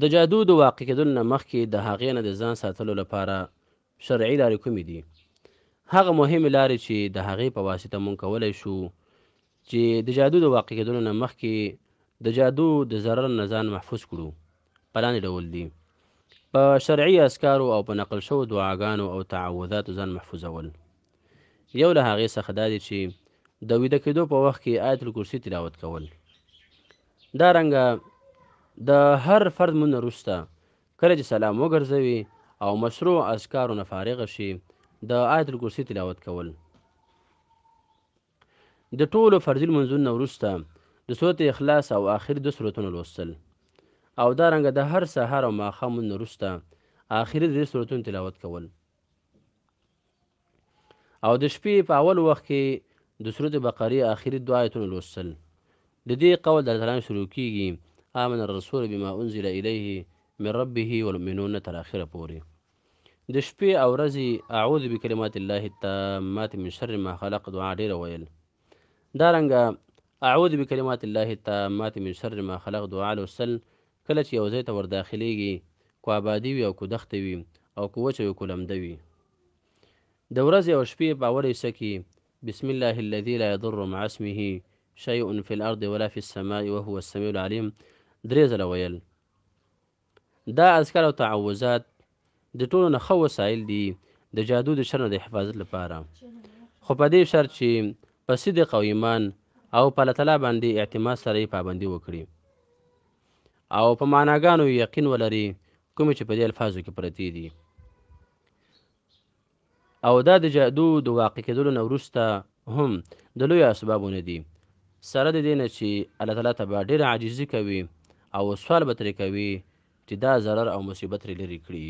د جادو د واقع کېدلو نه مخکې د هغې نه د ځان ساتلو لپاره شرعي لارې کومې دي هغه مهمې لارې چې د هغې په واسطه مونږ کولی شو چې د جادو د واقع کېدلو نه مخکې د جادو د ضرر نه ځان محفوظ کړو په لاندې ډول دي په شرعي اسکارو او په نقل شوو دعاګانو او تعوذاتو ځان محفوظول یو له هغې څخه دا دی چې د ویده کېدو په وخت کې آیت الکرسي تلاوت کول دا رنګه د هر فرد مون وروسته کله چې سلام وګرځوي او مشروع اذکارو نه فارغه شي د آیت الکرسي تلاوت کول د ټولو فرضي لمونځونو نه وروسته د سورت اخلاص او آخر د سورتونو لوستل او دا رنګه د هر سهار او ماښام نه وروسته آخري د سورتونو تلاوت کول او د شپې په اول وخت کې د سورت بقره آخري دعایتونو لوستل د دې قول درتلان شروع کیږي آمن الرسول بما انزل إليه من ربه والمؤمنون تر اخره دشبي او رزي اعوذ بكلمات الله التامات من شر ما خلق دعا دير ويل دارنغا اعوذ بكلمات الله التامات من شر ما خلق دعا لوسل کله چې یو ځای ته وي او کو وي او کو وچه وي کو وي د او شبي په اول بسم الله الذي لا يضر مع اسمه شيء في الأرض ولا في السماء وهو السميع العليم درې ځله ویل دا اذکار او تعوذات د ټولو نه ښه وسایل دي د جادو د شر نه د حفاظت لپاره خو په دې شرط چې په صدق او ایمان او په الله تعالی باندې اعتماد سره یې پابندي وکړي او په معناګانو یقین ولري کومې چې په دې الفاظو کې پرتې دي او دا د جادو د واقع کېدلو نه وروسته هم د لویو اسبابو نه دي سره د دې نه چې الله تعالی ته به ډېره عاجزي کوي او سوال به ترې کوي چې دا ضرر او مصیبت ترې لرې کړي